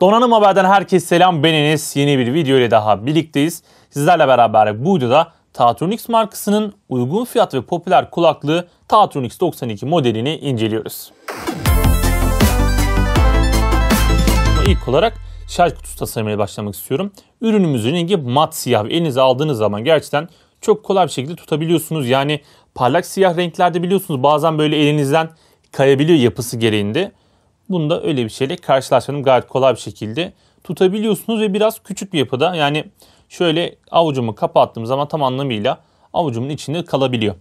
Donanım Haber'den herkese selam. Ben Enes. Yeni bir video ile daha birlikteyiz. Sizlerle beraber bu videoda Tatronix markasının uygun fiyat ve popüler kulaklığı Tatronix 92 modelini inceliyoruz. İlk olarak şarj kutusu tasarımıyla başlamak istiyorum. Ürünümüzün rengi mat siyah. Elinize aldığınız zaman gerçekten çok kolay bir şekilde tutabiliyorsunuz. Yani parlak siyah renklerde biliyorsunuz bazen böyle elinizden kayabiliyor yapısı gereğinde. Bunda öyle bir şeyle karşılaşmadım. Gayet kolay bir şekilde tutabiliyorsunuz ve biraz küçük bir yapıda yani şöyle avucumu kapattığım zaman tam anlamıyla avucumun içinde kalabiliyor.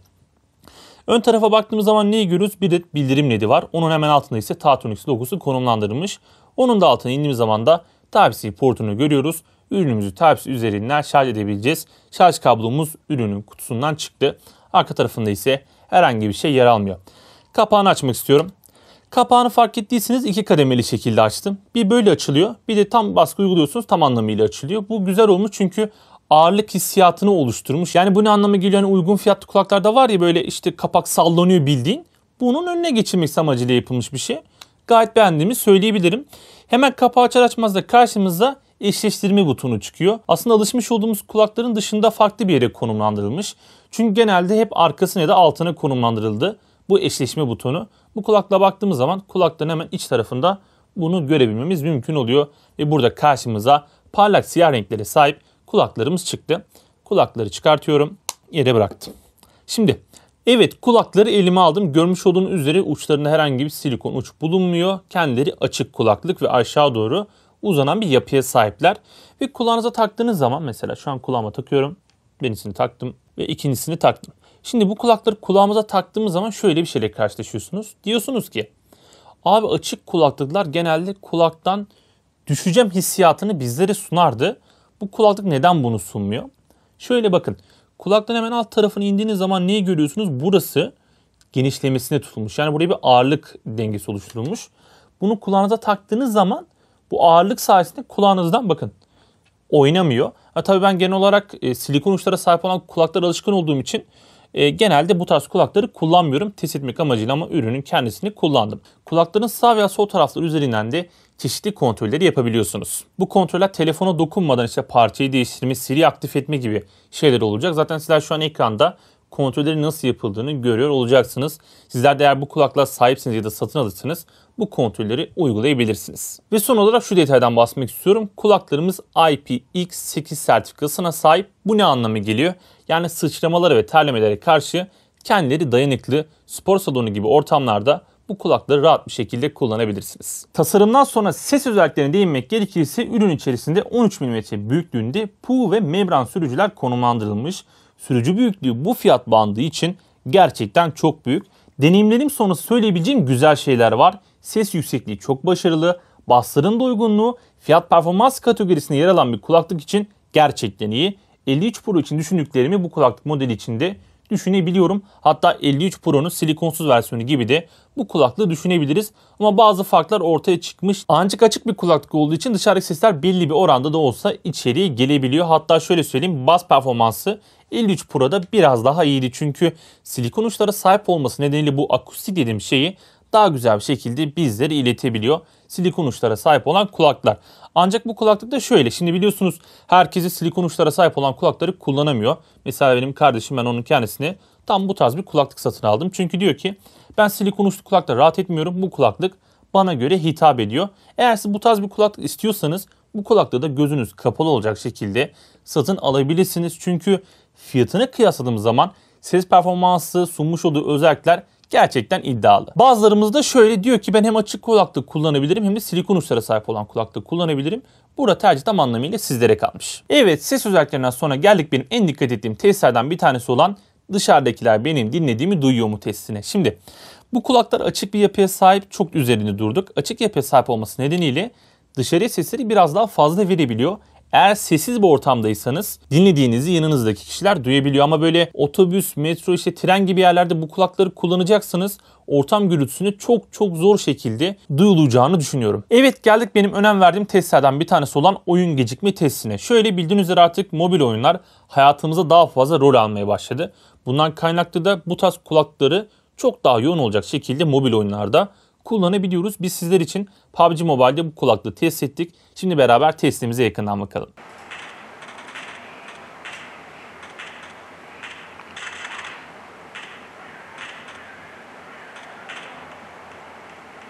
Ön tarafa baktığımız zaman neyi görürüz? Bir de bildirim ledi var. Onun hemen altında ise Tatronix logosu konumlandırılmış. Onun da altına indiğimiz zaman da Type-C portunu görüyoruz. Ürünümüzü Type-C üzerinden şarj edebileceğiz. Şarj kablomuz ürünün kutusundan çıktı. Arka tarafında ise herhangi bir şey yer almıyor. Kapağını açmak istiyorum. Kapağını fark ettiyseniz iki kademeli şekilde açtım. Bir böyle açılıyor bir de tam baskı uyguluyorsunuz tam anlamıyla açılıyor. Bu güzel olmuş çünkü ağırlık hissiyatını oluşturmuş. Yani bu ne anlama geliyor? Yani uygun fiyatlı kulaklarda var ya böyle işte kapak sallanıyor bildiğin. Bunun önüne geçirmek amacıyla yapılmış bir şey. Gayet beğendiğimi söyleyebilirim. Hemen kapağı açar açmaz da karşımıza eşleştirme butonu çıkıyor. Aslında alışmış olduğumuz kulakların dışında farklı bir yere konumlandırılmış. Çünkü genelde hep arkasına ya da altına konumlandırıldı bu eşleşme butonu. Bu kulakla baktığımız zaman kulakların hemen iç tarafında bunu görebilmemiz mümkün oluyor. Ve burada karşımıza parlak siyah renklere sahip kulaklarımız çıktı. Kulakları çıkartıyorum, yere bıraktım. Şimdi evet kulakları elime aldım. Görmüş olduğunuz üzere uçlarında herhangi bir silikon uç bulunmuyor. Kendileri açık kulaklık ve aşağı doğru uzanan bir yapıya sahipler. Ve kulağınıza taktığınız zaman mesela şu an kulağıma takıyorum birincisini taktım ve ikincisini taktım. Şimdi bu kulakları kulağımıza taktığımız zaman şöyle bir şeyle karşılaşıyorsunuz. Diyorsunuz ki abi açık kulaklıklar genelde kulaktan düşeceğim hissiyatını bizlere sunardı. Bu kulaklık neden bunu sunmuyor? Şöyle bakın. Kulaktan hemen alt tarafını indiğiniz zaman neyi görüyorsunuz? Burası genişlemesine tutulmuş. Yani buraya bir ağırlık dengesi oluşturulmuş. Bunu kulağınıza taktığınız zaman bu ağırlık sayesinde kulağınızdan bakın oynamıyor. Ha tabii ben genel olarak e, silikon uçlara sahip olan kulaklara alışkın olduğum için e, genelde bu tarz kulakları kullanmıyorum test etmek amacıyla ama ürünün kendisini kullandım. Kulakların sağ veya sol tarafları üzerinden de çeşitli kontrolleri yapabiliyorsunuz. Bu kontroller telefona dokunmadan işte parçayı değiştirme, Siri aktif etme gibi şeyler olacak. Zaten sizler şu an ekranda kontrolleri nasıl yapıldığını görüyor olacaksınız. Sizler de eğer bu kulaklığa sahipsiniz ya da satın alırsanız bu kontrolleri uygulayabilirsiniz. Ve son olarak şu detaydan bahsetmek istiyorum. Kulaklarımız IPX8 sertifikasına sahip. Bu ne anlamı geliyor? Yani sıçramalara ve terlemelere karşı kendileri dayanıklı spor salonu gibi ortamlarda bu kulakları rahat bir şekilde kullanabilirsiniz. Tasarımdan sonra ses özelliklerine değinmek gerekirse ürün içerisinde 13 mm büyüklüğünde PU ve membran sürücüler konumlandırılmış sürücü büyüklüğü bu fiyat bandı için gerçekten çok büyük. Deneyimlerim sonrası söyleyebileceğim güzel şeyler var. Ses yüksekliği çok başarılı, basların da uygunluğu, fiyat performans kategorisinde yer alan bir kulaklık için gerçekten iyi. 53 Pro için düşündüklerimi bu kulaklık modeli içinde düşünebiliyorum. Hatta 53 Pro'nun silikonsuz versiyonu gibi de bu kulaklığı düşünebiliriz. Ama bazı farklar ortaya çıkmış. Ancak açık bir kulaklık olduğu için dışarıdaki sesler belli bir oranda da olsa içeriye gelebiliyor. Hatta şöyle söyleyeyim bas performansı 53 Pro'da biraz daha iyiydi çünkü silikon uçlara sahip olması nedeniyle bu akustik dediğim şeyi daha güzel bir şekilde bizlere iletebiliyor. Silikon uçlara sahip olan kulaklar. Ancak bu kulaklık da şöyle. Şimdi biliyorsunuz herkesi silikon uçlara sahip olan kulakları kullanamıyor. Mesela benim kardeşim ben onun kendisine tam bu tarz bir kulaklık satın aldım. Çünkü diyor ki ben silikon uçlu kulakla rahat etmiyorum. Bu kulaklık bana göre hitap ediyor. Eğer siz bu tarz bir kulaklık istiyorsanız bu kulaklığı da gözünüz kapalı olacak şekilde satın alabilirsiniz. Çünkü fiyatını kıyasladığım zaman ses performansı sunmuş olduğu özellikler gerçekten iddialı. Bazılarımız da şöyle diyor ki ben hem açık kulaklık kullanabilirim hem de silikon uçlara sahip olan kulaklık kullanabilirim. Burada tercih tam anlamıyla sizlere kalmış. Evet ses özelliklerinden sonra geldik benim en dikkat ettiğim testlerden bir tanesi olan dışarıdakiler benim dinlediğimi duyuyor mu testine. Şimdi bu kulaklar açık bir yapıya sahip çok üzerinde durduk. Açık yapıya sahip olması nedeniyle dışarıya sesleri biraz daha fazla verebiliyor. Eğer sessiz bir ortamdaysanız dinlediğinizi yanınızdaki kişiler duyabiliyor. Ama böyle otobüs, metro, işte tren gibi yerlerde bu kulakları kullanacaksanız Ortam gürültüsünü çok çok zor şekilde duyulacağını düşünüyorum. Evet geldik benim önem verdiğim testlerden bir tanesi olan oyun gecikme testine. Şöyle bildiğiniz üzere artık mobil oyunlar hayatımıza daha fazla rol almaya başladı. Bundan kaynaklı da bu tarz kulakları çok daha yoğun olacak şekilde mobil oyunlarda kullanabiliyoruz. Biz sizler için PUBG Mobile'de bu kulaklığı test ettik. Şimdi beraber testimize yakından bakalım.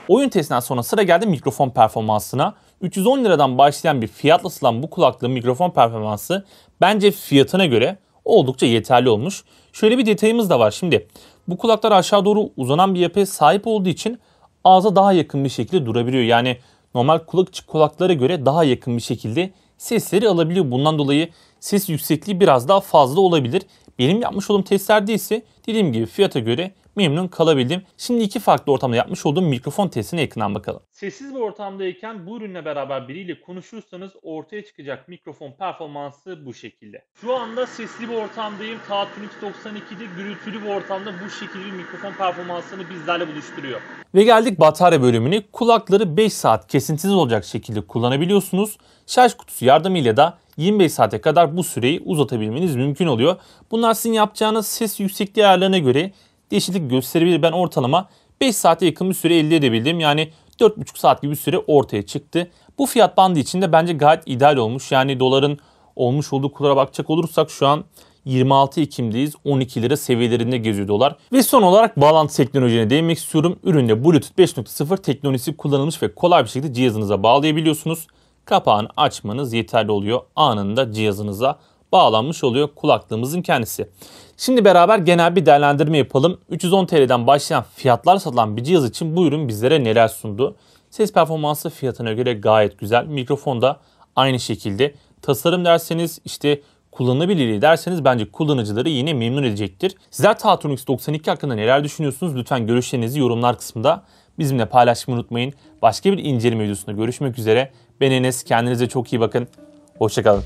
Oyun testinden sonra sıra geldi mikrofon performansına. 310 liradan başlayan bir fiyatla satılan bu kulaklığın mikrofon performansı bence fiyatına göre oldukça yeterli olmuş. Şöyle bir detayımız da var şimdi. Bu kulaklar aşağı doğru uzanan bir yapıya sahip olduğu için ağza daha yakın bir şekilde durabiliyor. Yani normal kulak kulaklara göre daha yakın bir şekilde sesleri alabiliyor. Bundan dolayı ses yüksekliği biraz daha fazla olabilir. Benim yapmış olduğum testlerde ise dediğim gibi fiyata göre memnun kalabildim. Şimdi iki farklı ortamda yapmış olduğum mikrofon testine yakından bakalım. Sessiz bir ortamdayken bu ürünle beraber biriyle konuşursanız ortaya çıkacak mikrofon performansı bu şekilde. Şu anda sesli bir ortamdayım. Taatun 292'de gürültülü bir ortamda bu şekilde bir mikrofon performansını bizlerle buluşturuyor. Ve geldik batarya bölümüne. Kulakları 5 saat kesintisiz olacak şekilde kullanabiliyorsunuz. Şarj kutusu yardımıyla da 25 saate kadar bu süreyi uzatabilmeniz mümkün oluyor. Bunlar sizin yapacağınız ses yüksekliği ayarlarına göre değişiklik gösterebilir. Ben ortalama 5 saate yakın bir süre elde edebildim. Yani 4,5 saat gibi bir süre ortaya çıktı. Bu fiyat bandı için de bence gayet ideal olmuş. Yani doların olmuş olduğu kura bakacak olursak şu an 26 Ekim'deyiz. 12 lira seviyelerinde geziyor dolar. Ve son olarak bağlantı teknolojine değinmek istiyorum. Üründe Bluetooth 5.0 teknolojisi kullanılmış ve kolay bir şekilde cihazınıza bağlayabiliyorsunuz. Kapağını açmanız yeterli oluyor. Anında cihazınıza bağlanmış oluyor kulaklığımızın kendisi. Şimdi beraber genel bir değerlendirme yapalım. 310 TL'den başlayan fiyatlar satılan bir cihaz için bu ürün bizlere neler sundu? Ses performansı fiyatına göre gayet güzel. Mikrofon da aynı şekilde. Tasarım derseniz işte kullanılabilirliği derseniz bence kullanıcıları yine memnun edecektir. Sizler Tatron X92 hakkında neler düşünüyorsunuz? Lütfen görüşlerinizi yorumlar kısmında bizimle paylaşmayı unutmayın. Başka bir inceleme videosunda görüşmek üzere. Ben Enes, kendinize çok iyi bakın. Hoşçakalın.